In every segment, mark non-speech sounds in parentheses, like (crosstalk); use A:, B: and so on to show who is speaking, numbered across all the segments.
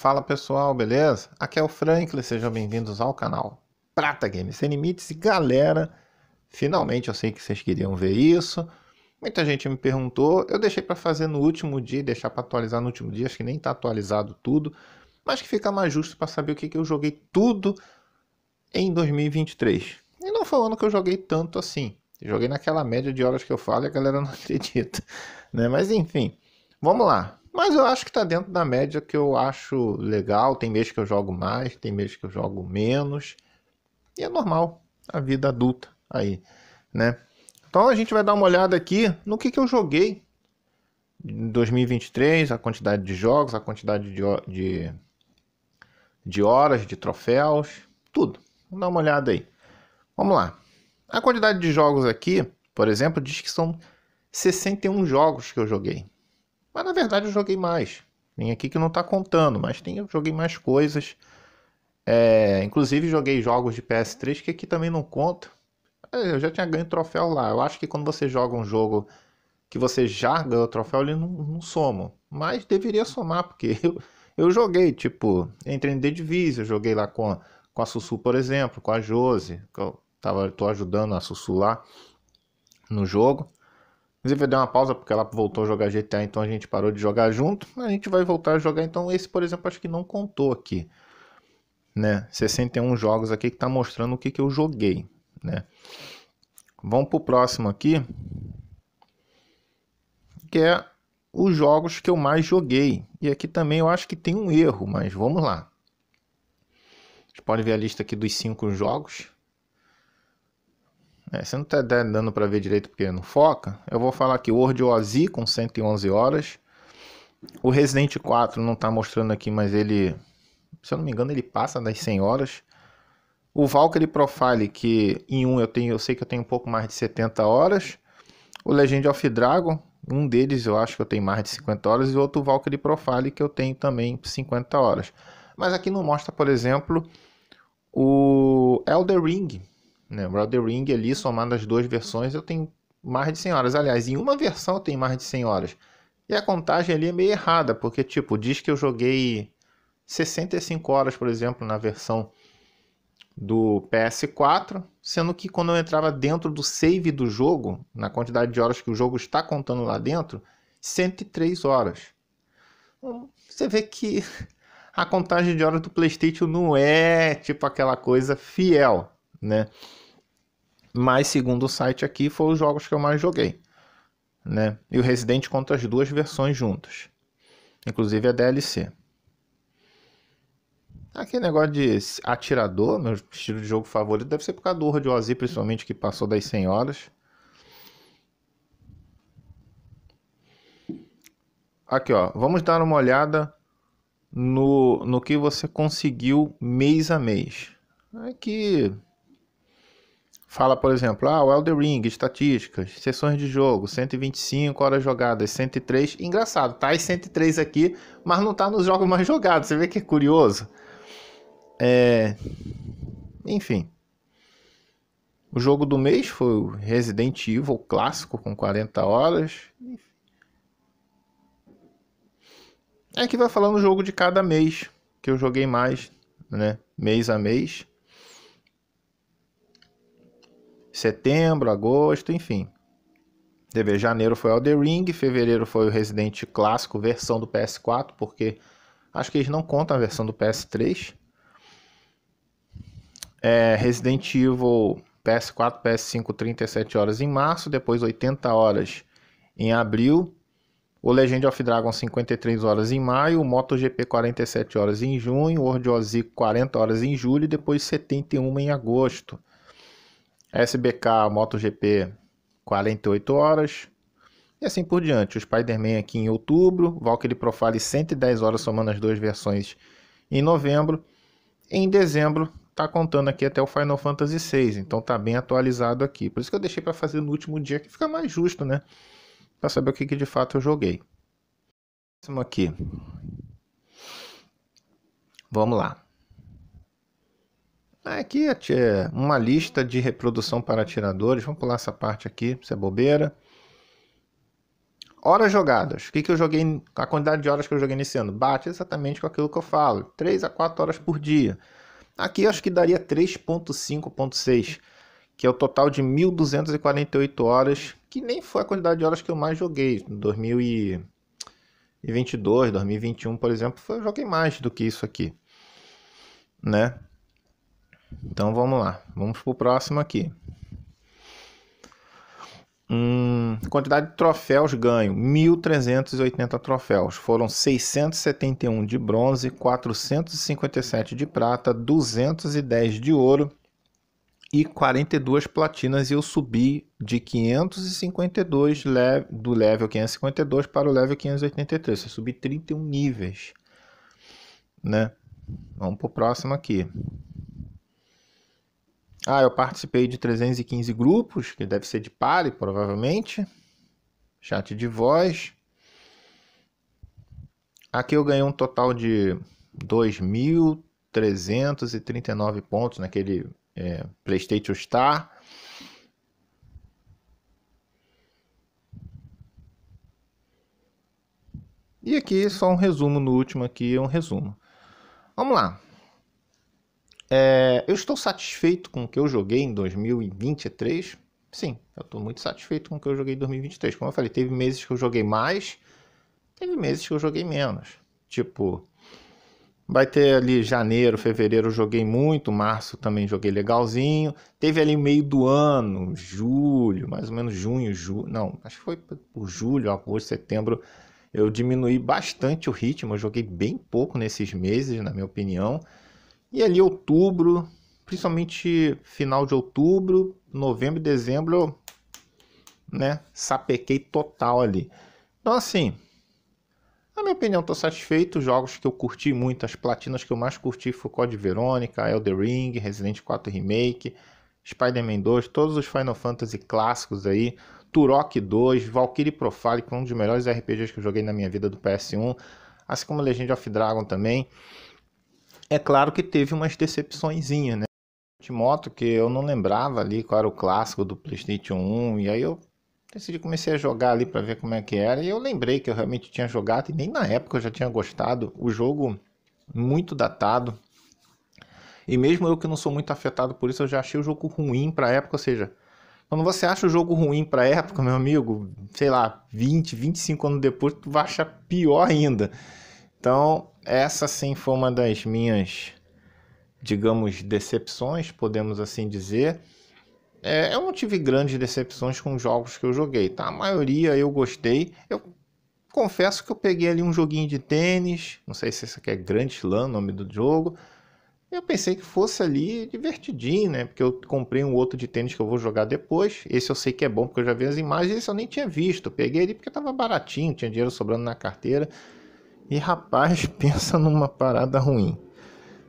A: Fala pessoal, beleza? Aqui é o Franklin, sejam bem-vindos ao canal Prata Games Sem Limites. E galera, finalmente eu sei que vocês queriam ver isso. Muita gente me perguntou, eu deixei para fazer no último dia, deixar para atualizar no último dia, acho que nem tá atualizado tudo, mas que fica mais justo para saber o que, que eu joguei tudo em 2023. E não foi um ano que eu joguei tanto assim. Joguei naquela média de horas que eu falo e a galera não (laughs) acredita, né? Mas enfim, Vamos lá. Mas eu acho que tá dentro da média que eu acho legal. Tem mês que eu jogo mais, tem mês que eu jogo menos. E é normal. A vida adulta aí, né? Então a gente vai dar uma olhada aqui no que, que eu joguei em 2023, a quantidade de jogos, a quantidade de, de, de horas, de troféus, tudo. Vamos dar uma olhada aí. Vamos lá. A quantidade de jogos aqui, por exemplo, diz que são 61 jogos que eu joguei. Mas na verdade eu joguei mais. nem aqui que não está contando, mas tem, eu joguei mais coisas. É, inclusive joguei jogos de PS3 que aqui também não conta. É, eu já tinha ganho troféu lá. Eu acho que quando você joga um jogo que você já ganhou troféu, ele não, não soma. Mas deveria somar, porque (laughs) eu, eu joguei, tipo, entrei em The Division, joguei lá com, com a Sussu, por exemplo, com a Jose, que eu tava, tô ajudando a Sussu lá no jogo. Inclusive, eu dei uma pausa porque ela voltou a jogar GTA, então a gente parou de jogar junto. A gente vai voltar a jogar, então esse, por exemplo, acho que não contou aqui. Né? 61 jogos aqui que tá mostrando o que, que eu joguei, né? Vamos pro próximo aqui, que é os jogos que eu mais joguei. E aqui também eu acho que tem um erro, mas vamos lá. gente pode ver a lista aqui dos cinco jogos né? se não está dando para ver direito porque não foca, eu vou falar aqui o World Oz com 111 horas. O Resident 4 não está mostrando aqui, mas ele, se eu não me engano, ele passa das 100 horas. O Valkyrie Profile, que em um eu tenho, eu sei que eu tenho um pouco mais de 70 horas. O Legend of Dragon, um deles eu acho que eu tenho mais de 50 horas e o outro Valkyrie Profile que eu tenho também 50 horas. Mas aqui não mostra, por exemplo, o Elder Ring, né? Brother Ring ali, somando as duas versões, eu tenho mais de 100 horas. Aliás, em uma versão eu tenho mais de 100 horas. E a contagem ali é meio errada, porque tipo, diz que eu joguei 65 horas, por exemplo, na versão do PS4, sendo que quando eu entrava dentro do save do jogo, na quantidade de horas que o jogo está contando lá dentro, 103 horas. Então, você vê que (laughs) a contagem de horas do PlayStation não é tipo aquela coisa fiel, né? Mas, segundo o site aqui, foram os jogos que eu mais joguei. Né? E o Resident conta as duas versões juntas. Inclusive a DLC. Aquele negócio de atirador, meu estilo de jogo favorito, deve ser por causa do Urdio principalmente, que passou das 100 horas. Aqui, ó. Vamos dar uma olhada no, no que você conseguiu mês a mês. Aqui... É Fala, por exemplo, ah, o Elder Ring, estatísticas, sessões de jogo, 125 horas jogadas, 103. Engraçado, tá as 103 aqui, mas não tá nos jogos mais jogados. Você vê que é curioso. É... Enfim. O jogo do mês foi o Resident Evil clássico com 40 horas. É que vai falando o jogo de cada mês que eu joguei mais, né? Mês a mês setembro, agosto, enfim. Teve janeiro foi o The Ring, fevereiro foi o Resident Clássico, versão do PS4, porque acho que eles não contam a versão do PS3. É, Resident Evil PS4, PS5, 37 horas em março, depois 80 horas em abril, o Legend of Dragon 53 horas em maio, o MotoGP 47 horas em junho, o World Z 40 horas em julho e depois 71 em agosto. SBK, MotoGP, 48 horas. E assim por diante. O Spider-Man aqui em outubro, Valkyrie Profile 110 horas somando as duas versões em novembro. E em dezembro tá contando aqui até o Final Fantasy VI, então tá bem atualizado aqui. Por isso que eu deixei para fazer no último dia, que fica mais justo, né? Para saber o que, que de fato eu joguei. Próximo aqui. Vamos lá. Ah, aqui é, é uma lista de reprodução para atiradores. Vamos pular essa parte aqui, isso é bobeira. Horas jogadas. O que, que eu joguei, a quantidade de horas que eu joguei nesse ano? Bate exatamente com aquilo que eu falo. 3 a 4 horas por dia. Aqui acho que daria 3.5.6, que é o total de 1.248 horas, que nem foi a quantidade de horas que eu mais joguei. Em 2022, 2021, por exemplo, eu joguei mais do que isso aqui. Né? Então vamos lá, vamos pro próximo aqui. Hum, quantidade de troféus ganho: 1.380 troféus. Foram 671 de bronze, 457 de prata, 210 de ouro e 42 platinas. E eu subi de 552 le do level 552 para o level 583. Eu subi 31 níveis, né? Vamos pro próximo aqui. Ah, eu participei de 315 grupos, que deve ser de pare, provavelmente. Chat de voz. Aqui eu ganhei um total de 2.339 pontos naquele é, PlayStation Star. E aqui só um resumo no último aqui, um resumo. Vamos lá. É, eu estou satisfeito com o que eu joguei em 2023? Sim, eu estou muito satisfeito com o que eu joguei em 2023. Como eu falei, teve meses que eu joguei mais, teve meses que eu joguei menos. Tipo, vai ter ali janeiro, fevereiro eu joguei muito, março também joguei legalzinho. Teve ali meio do ano, julho, mais ou menos junho, julho. Não, acho que foi por julho, agosto, setembro. Eu diminuí bastante o ritmo, eu joguei bem pouco nesses meses, na minha opinião. E ali outubro, principalmente final de outubro, novembro e dezembro, eu, né, sapequei total ali. Então assim, na minha opinião, estou satisfeito. Os jogos que eu curti muito, as platinas que eu mais curti foi Code Verônica, Elder Ring, Resident 4 Remake, Spider-Man 2, todos os Final Fantasy clássicos aí, Turok 2, Valkyrie Profile, que foi um dos melhores RPGs que eu joguei na minha vida do PS1, assim como Legend of Dragon também. É claro que teve umas decepções,inha né? De moto que eu não lembrava ali qual era o clássico do PlayStation 1, e aí eu decidi comecei a jogar ali para ver como é que era, e eu lembrei que eu realmente tinha jogado e nem na época eu já tinha gostado. O jogo muito datado. E mesmo eu que não sou muito afetado por isso, eu já achei o jogo ruim para época, ou seja, quando você acha o jogo ruim para época, meu amigo, sei lá, 20, 25 anos depois, tu vai achar pior ainda. Então, essa sim foi uma das minhas, digamos, decepções, podemos assim dizer. É, eu não tive grandes decepções com os jogos que eu joguei, tá? A maioria eu gostei. Eu confesso que eu peguei ali um joguinho de tênis, não sei se isso aqui é Grand Slam, nome do jogo. Eu pensei que fosse ali divertidinho, né? Porque eu comprei um outro de tênis que eu vou jogar depois. Esse eu sei que é bom porque eu já vi as imagens, esse eu nem tinha visto. Eu peguei ele porque tava baratinho, tinha dinheiro sobrando na carteira. E rapaz, (laughs) pensa numa parada ruim.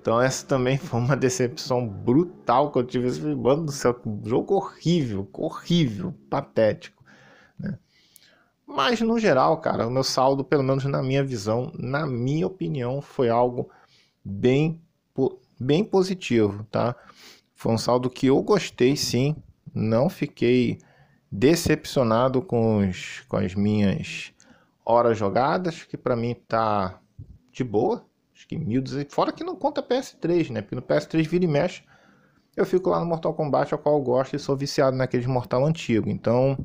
A: Então essa também foi uma decepção brutal que eu tive. Esse mano do céu, jogo horrível, horrível, patético. Né? Mas no geral, cara, o meu saldo, pelo menos na minha visão, na minha opinião, foi algo bem, bem positivo, tá? Foi um saldo que eu gostei, sim. Não fiquei decepcionado com, os, com as minhas horas jogadas, que para mim tá de boa. Acho que 1200. Fora que não conta PS3, né? Porque no PS3 vira e mexe. Eu fico lá no Mortal Kombat, ao qual eu gosto e sou viciado naqueles Mortal antigo. Então.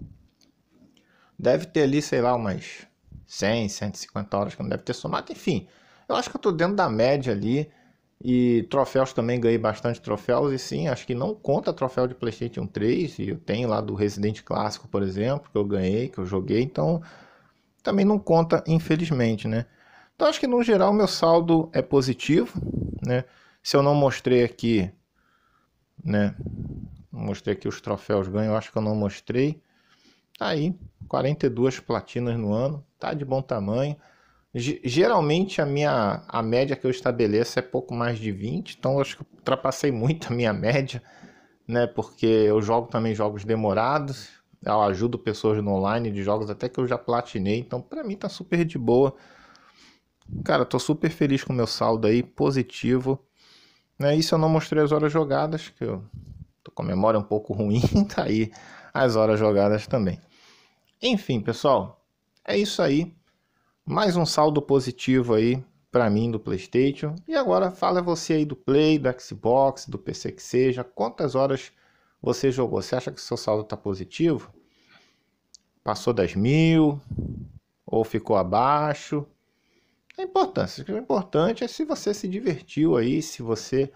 A: Deve ter ali, sei lá, umas 100, 150 horas que não deve ter somado. Enfim, eu acho que eu tô dentro da média ali. E troféus também ganhei bastante troféus. E sim, acho que não conta troféu de PlayStation 3. E eu tenho lá do Resident Clássico, por exemplo, que eu ganhei, que eu joguei. Então também não conta, infelizmente, né? Então acho que no geral meu saldo é positivo, né? Se eu não mostrei aqui, né? Mostrei aqui os troféus ganhos, acho que eu não mostrei. Tá aí, 42 platinas no ano, tá de bom tamanho. G geralmente a minha a média que eu estabeleço é pouco mais de 20, então acho que ultrapassei muito a minha média, né? Porque eu jogo também jogos demorados, eu ajudo pessoas no online de jogos até que eu já platinei, então para mim tá super de boa. Cara, tô super feliz com o meu saldo aí, positivo. Né? Isso eu não mostrei as horas jogadas, que eu tô com a memória um pouco ruim, (laughs) tá aí as horas jogadas também. Enfim, pessoal, é isso aí. Mais um saldo positivo aí para mim do PlayStation. E agora fala você aí do Play, do Xbox, do PC que seja, quantas horas você jogou, você acha que seu saldo está positivo? Passou das mil ou ficou abaixo? É importante. O importante é se você se divertiu aí, se você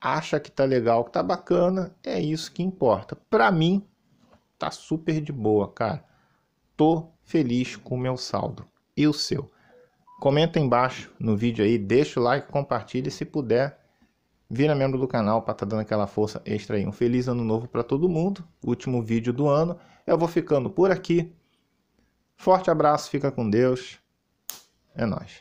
A: acha que tá legal, que tá bacana, é isso que importa. Para mim, tá super de boa, cara. Tô feliz com o meu saldo. E o seu? Comenta embaixo no vídeo aí, deixa o like, compartilha e se puder, Vira membro do canal para estar tá dando aquela força extra aí. Um feliz ano novo para todo mundo. Último vídeo do ano. Eu vou ficando por aqui. Forte abraço, fica com Deus. É nós.